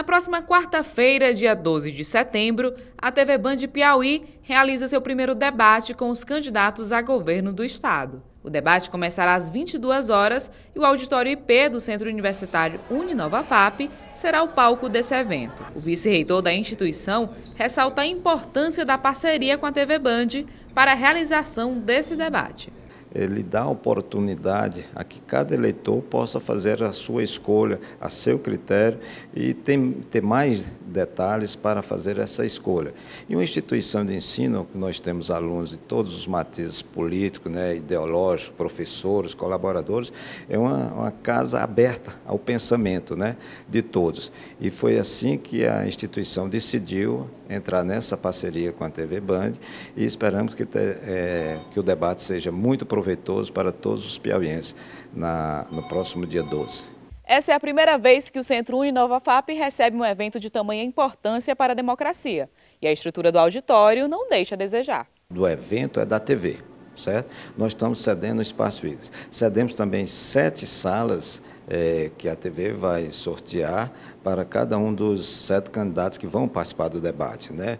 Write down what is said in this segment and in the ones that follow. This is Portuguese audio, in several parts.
Na próxima quarta-feira, dia 12 de setembro, a TV Band Piauí realiza seu primeiro debate com os candidatos a governo do estado. O debate começará às 22 horas e o auditório IP do Centro Universitário Uninova FAP será o palco desse evento. O vice-reitor da instituição ressalta a importância da parceria com a TV Band para a realização desse debate ele dá oportunidade a que cada eleitor possa fazer a sua escolha, a seu critério e ter, ter mais detalhes para fazer essa escolha. E uma instituição de ensino, nós temos alunos de todos os matizes políticos, né, ideológicos, professores, colaboradores, é uma, uma casa aberta ao pensamento né, de todos. E foi assim que a instituição decidiu entrar nessa parceria com a TV Band e esperamos que, te, é, que o debate seja muito proveitoso para todos os piauienses na, no próximo dia 12. Essa é a primeira vez que o Centro Uninova FAP recebe um evento de tamanha importância para a democracia. E a estrutura do auditório não deixa a desejar. Do evento é da TV, certo? Nós estamos cedendo espaço físico. Cedemos também sete salas é, que a TV vai sortear para cada um dos sete candidatos que vão participar do debate. Né?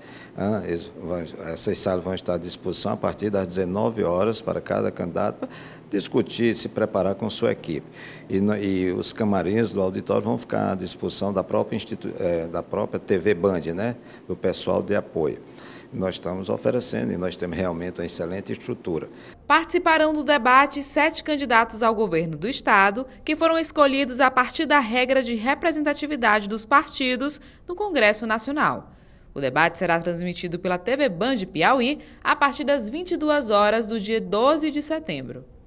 Essas salas vão estar à disposição a partir das 19 horas para cada candidato discutir, se preparar com sua equipe. E, e os camarins do auditório vão ficar à disposição da própria, institu é, da própria TV Band, né? do pessoal de apoio nós estamos oferecendo e nós temos realmente uma excelente estrutura. Participarão do debate sete candidatos ao governo do Estado, que foram escolhidos a partir da regra de representatividade dos partidos no Congresso Nacional. O debate será transmitido pela TV Band Piauí a partir das 22 horas do dia 12 de setembro.